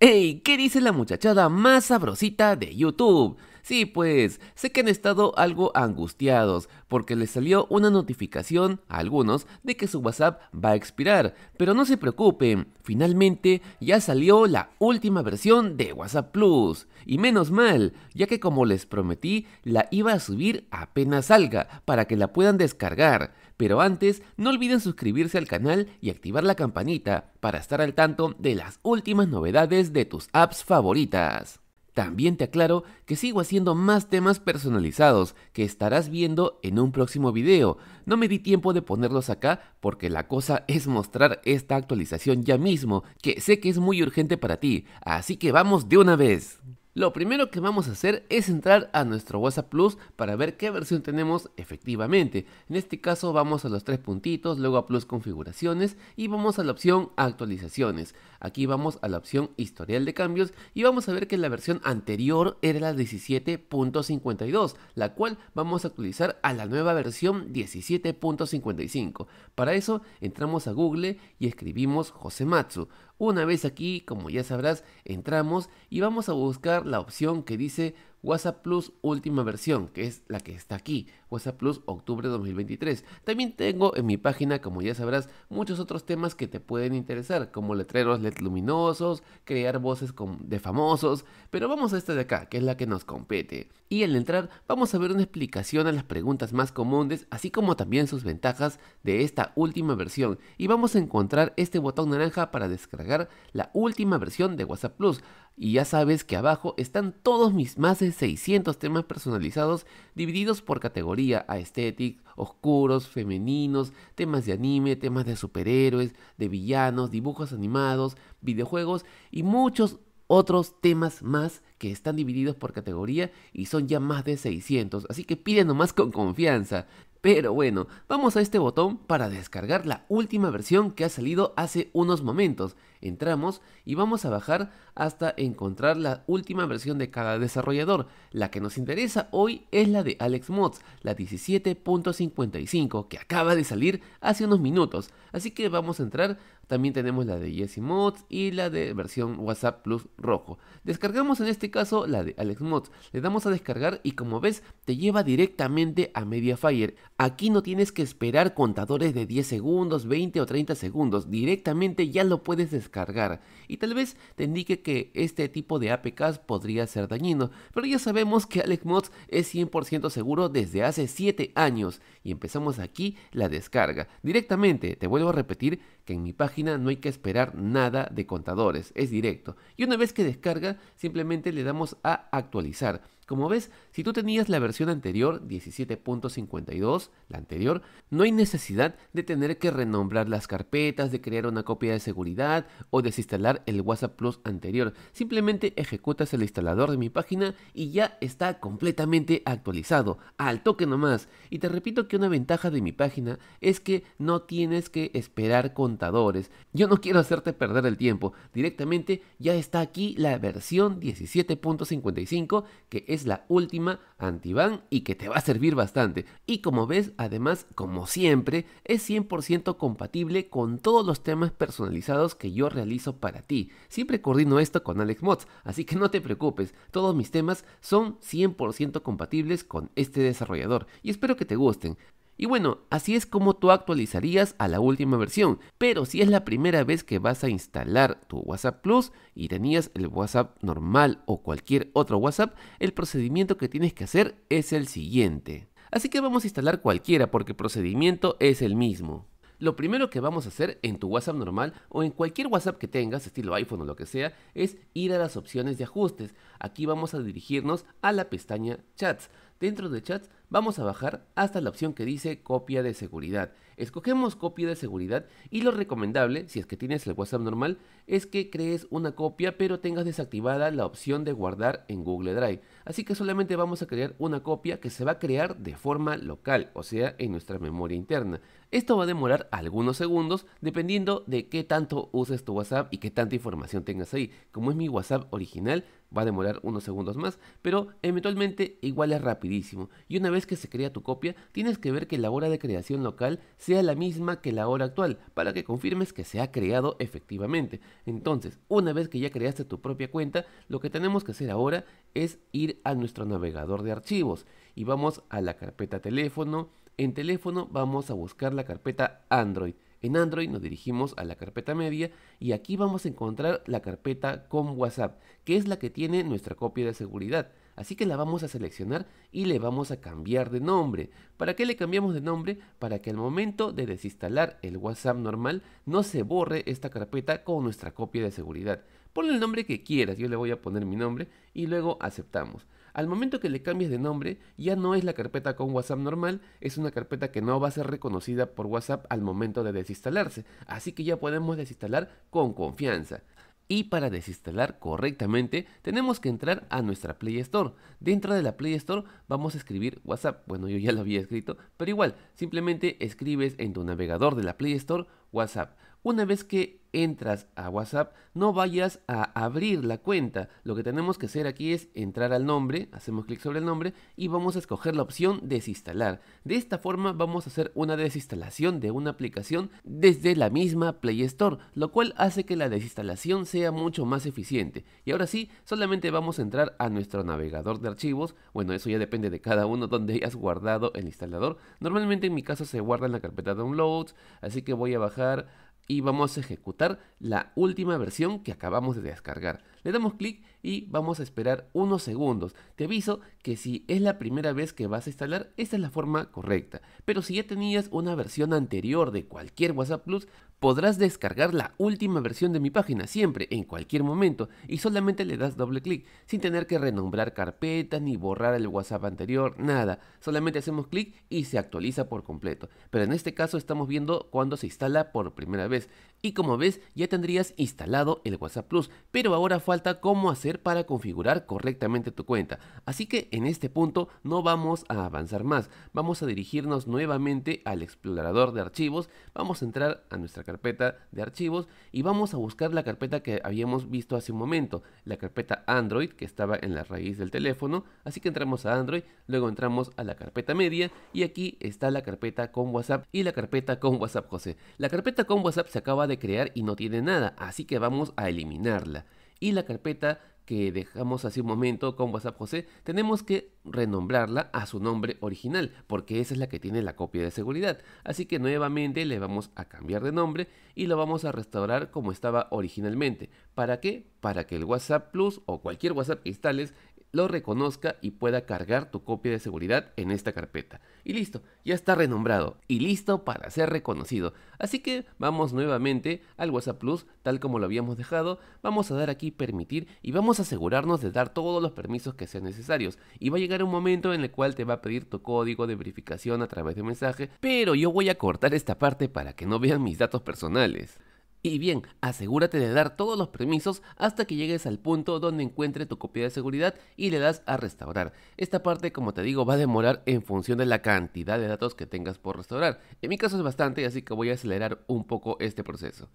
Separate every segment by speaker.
Speaker 1: ¡Hey! ¿Qué dice la muchachada más sabrosita de YouTube? Sí, pues, sé que han estado algo angustiados porque les salió una notificación a algunos de que su WhatsApp va a expirar, pero no se preocupen, finalmente ya salió la última versión de WhatsApp Plus. Y menos mal, ya que como les prometí, la iba a subir apenas salga para que la puedan descargar. Pero antes, no olviden suscribirse al canal y activar la campanita para estar al tanto de las últimas novedades de tus apps favoritas. También te aclaro que sigo haciendo más temas personalizados que estarás viendo en un próximo video. No me di tiempo de ponerlos acá porque la cosa es mostrar esta actualización ya mismo, que sé que es muy urgente para ti, así que vamos de una vez. Lo primero que vamos a hacer es entrar a nuestro WhatsApp Plus para ver qué versión tenemos efectivamente. En este caso vamos a los tres puntitos, luego a Plus Configuraciones y vamos a la opción Actualizaciones. Aquí vamos a la opción Historial de Cambios y vamos a ver que la versión anterior era la 17.52, la cual vamos a actualizar a la nueva versión 17.55. Para eso entramos a Google y escribimos Josematsu. Una vez aquí, como ya sabrás, entramos y vamos a buscar la opción que dice WhatsApp Plus última versión, que es la que está aquí, WhatsApp Plus octubre 2023. También tengo en mi página, como ya sabrás, muchos otros temas que te pueden interesar, como letreros LED luminosos, crear voces de famosos, pero vamos a esta de acá, que es la que nos compete. Y al entrar vamos a ver una explicación a las preguntas más comunes, así como también sus ventajas de esta última versión. Y vamos a encontrar este botón naranja para descargar la última versión de WhatsApp Plus. Y ya sabes que abajo están todos mis más de 600 temas personalizados divididos por categoría aesthetic, oscuros, femeninos, temas de anime, temas de superhéroes, de villanos, dibujos animados, videojuegos y muchos otros temas más que están divididos por categoría y son ya más de 600. Así que piden nomás con confianza. Pero bueno, vamos a este botón para descargar la última versión que ha salido hace unos momentos. Entramos y vamos a bajar hasta encontrar la última versión de cada desarrollador. La que nos interesa hoy es la de Alex Mods, la 17.55, que acaba de salir hace unos minutos. Así que vamos a entrar también tenemos la de Jesse Mods y la de versión WhatsApp Plus rojo. Descargamos en este caso la de Alex Mods. Le damos a descargar y como ves te lleva directamente a Mediafire. Aquí no tienes que esperar contadores de 10 segundos, 20 o 30 segundos. Directamente ya lo puedes descargar. Y tal vez te indique que este tipo de APKs podría ser dañino. Pero ya sabemos que Alex Mods es 100% seguro desde hace 7 años. Y empezamos aquí la descarga. Directamente, te vuelvo a repetir, que en mi página no hay que esperar nada de contadores, es directo. Y una vez que descarga, simplemente le damos a actualizar. Como ves, si tú tenías la versión anterior, 17.52, la anterior, no hay necesidad de tener que renombrar las carpetas, de crear una copia de seguridad o desinstalar el WhatsApp Plus anterior. Simplemente ejecutas el instalador de mi página y ya está completamente actualizado, al toque nomás. Y te repito que una ventaja de mi página es que no tienes que esperar contadores. Yo no quiero hacerte perder el tiempo, directamente ya está aquí la versión 17.55 que es la última anti y que te va a servir bastante. Y como ves, además, como siempre, es 100% compatible con todos los temas personalizados que yo realizo para ti. Siempre coordino esto con Alex Mods, así que no te preocupes, todos mis temas son 100% compatibles con este desarrollador y espero que te gusten. Y bueno, así es como tú actualizarías a la última versión, pero si es la primera vez que vas a instalar tu WhatsApp Plus y tenías el WhatsApp normal o cualquier otro WhatsApp, el procedimiento que tienes que hacer es el siguiente. Así que vamos a instalar cualquiera porque el procedimiento es el mismo. Lo primero que vamos a hacer en tu WhatsApp normal o en cualquier WhatsApp que tengas, estilo iPhone o lo que sea, es ir a las opciones de ajustes. Aquí vamos a dirigirnos a la pestaña Chats. Dentro de chats vamos a bajar hasta la opción que dice copia de seguridad. Escogemos copia de seguridad y lo recomendable, si es que tienes el WhatsApp normal, es que crees una copia pero tengas desactivada la opción de guardar en Google Drive. Así que solamente vamos a crear una copia que se va a crear de forma local, o sea, en nuestra memoria interna. Esto va a demorar algunos segundos dependiendo de qué tanto uses tu WhatsApp y qué tanta información tengas ahí. Como es mi WhatsApp original, va a demorar unos segundos más, pero eventualmente igual es rapidísimo. Y una vez que se crea tu copia, tienes que ver que la hora de creación local sea la misma que la hora actual, para que confirmes que se ha creado efectivamente. Entonces, una vez que ya creaste tu propia cuenta, lo que tenemos que hacer ahora es ir a nuestro navegador de archivos y vamos a la carpeta teléfono. En teléfono vamos a buscar la carpeta Android en Android nos dirigimos a la carpeta media y aquí vamos a encontrar la carpeta con WhatsApp, que es la que tiene nuestra copia de seguridad. Así que la vamos a seleccionar y le vamos a cambiar de nombre. ¿Para qué le cambiamos de nombre? Para que al momento de desinstalar el WhatsApp normal no se borre esta carpeta con nuestra copia de seguridad. Ponle el nombre que quieras, yo le voy a poner mi nombre y luego aceptamos. Al momento que le cambies de nombre, ya no es la carpeta con WhatsApp normal, es una carpeta que no va a ser reconocida por WhatsApp al momento de desinstalarse, así que ya podemos desinstalar con confianza. Y para desinstalar correctamente tenemos que entrar a nuestra Play Store. Dentro de la Play Store vamos a escribir WhatsApp. Bueno, yo ya lo había escrito, pero igual, simplemente escribes en tu navegador de la Play Store WhatsApp. Una vez que entras a WhatsApp, no vayas a abrir la cuenta. Lo que tenemos que hacer aquí es entrar al nombre, hacemos clic sobre el nombre y vamos a escoger la opción desinstalar. De esta forma vamos a hacer una desinstalación de una aplicación desde la misma Play Store, lo cual hace que la desinstalación sea mucho más eficiente. Y ahora sí, solamente vamos a entrar a nuestro navegador de archivos. Bueno, eso ya depende de cada uno donde hayas guardado el instalador. Normalmente en mi caso se guarda en la carpeta downloads, así que voy a bajar y vamos a ejecutar la última versión que acabamos de descargar. Le damos clic y vamos a esperar unos segundos. Te aviso que si es la primera vez que vas a instalar, esta es la forma correcta. Pero si ya tenías una versión anterior de cualquier WhatsApp Plus, podrás descargar la última versión de mi página siempre, en cualquier momento, y solamente le das doble clic, sin tener que renombrar carpeta ni borrar el WhatsApp anterior, nada. Solamente hacemos clic y se actualiza por completo. Pero en este caso estamos viendo cuando se instala por primera vez y como ves ya tendrías instalado el WhatsApp Plus, pero ahora falta cómo hacer para configurar correctamente tu cuenta. Así que en este punto no vamos a avanzar más, vamos a dirigirnos nuevamente al explorador de archivos, vamos a entrar a nuestra carpeta de archivos y vamos a buscar la carpeta que habíamos visto hace un momento, la carpeta Android que estaba en la raíz del teléfono, así que entramos a Android, luego entramos a la carpeta media y aquí está la carpeta con WhatsApp y la carpeta con WhatsApp José. La carpeta con WhatsApp se acaba de crear y no tiene nada, así que vamos a eliminarla. Y la carpeta que dejamos hace un momento con WhatsApp José, tenemos que renombrarla a su nombre original, porque esa es la que tiene la copia de seguridad. Así que nuevamente le vamos a cambiar de nombre y lo vamos a restaurar como estaba originalmente. ¿Para qué? Para que el WhatsApp Plus o cualquier WhatsApp que instales lo reconozca y pueda cargar tu copia de seguridad en esta carpeta. Y listo, ya está renombrado y listo para ser reconocido. Así que vamos nuevamente al WhatsApp Plus, tal como lo habíamos dejado. Vamos a dar aquí permitir y vamos a asegurarnos de dar todos los permisos que sean necesarios. Y va a llegar un momento en el cual te va a pedir tu código de verificación a través de mensaje, pero yo voy a cortar esta parte para que no vean mis datos personales. Y bien, asegúrate de dar todos los permisos hasta que llegues al punto donde encuentre tu copia de seguridad y le das a restaurar. Esta parte, como te digo, va a demorar en función de la cantidad de datos que tengas por restaurar. En mi caso es bastante, así que voy a acelerar un poco este proceso.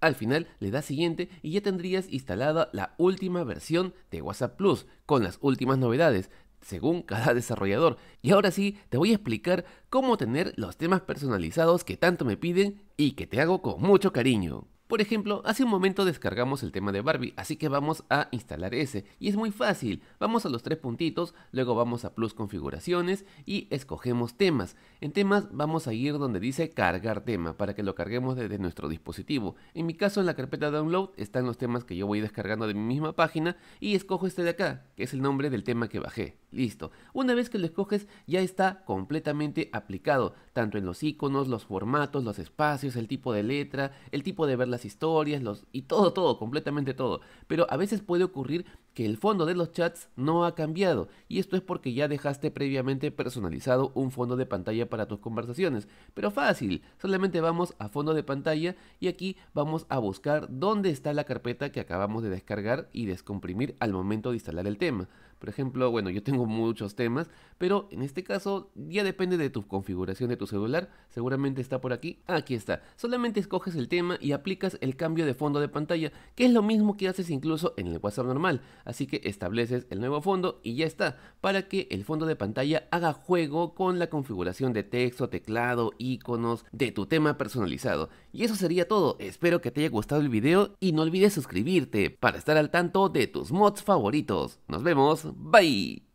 Speaker 1: Al final le das siguiente y ya tendrías instalada la última versión de WhatsApp Plus con las últimas novedades según cada desarrollador. Y ahora sí, te voy a explicar cómo tener los temas personalizados que tanto me piden y que te hago con mucho cariño. Por ejemplo, hace un momento descargamos el tema de Barbie, así que vamos a instalar ese. Y es muy fácil, vamos a los tres puntitos, luego vamos a plus configuraciones y escogemos temas. En temas vamos a ir donde dice cargar tema, para que lo carguemos desde nuestro dispositivo. En mi caso en la carpeta download están los temas que yo voy descargando de mi misma página y escojo este de acá, que es el nombre del tema que bajé. Listo. Una vez que lo escoges ya está completamente aplicado, tanto en los iconos, los formatos, los espacios, el tipo de letra, el tipo de verla las historias, los, y todo, todo, completamente todo. Pero a veces puede ocurrir que el fondo de los chats no ha cambiado y esto es porque ya dejaste previamente personalizado un fondo de pantalla para tus conversaciones. Pero fácil, solamente vamos a fondo de pantalla y aquí vamos a buscar dónde está la carpeta que acabamos de descargar y descomprimir al momento de instalar el tema. Por ejemplo, bueno, yo tengo muchos temas, pero en este caso ya depende de tu configuración de tu celular, seguramente está por aquí. Aquí está. Solamente escoges el tema y aplicas el cambio de fondo de pantalla, que es lo mismo que haces incluso en el WhatsApp normal. Así que estableces el nuevo fondo y ya está, para que el fondo de pantalla haga juego con la configuración de texto, teclado, iconos, de tu tema personalizado. Y eso sería todo, espero que te haya gustado el video y no olvides suscribirte para estar al tanto de tus mods favoritos. Nos vemos, bye.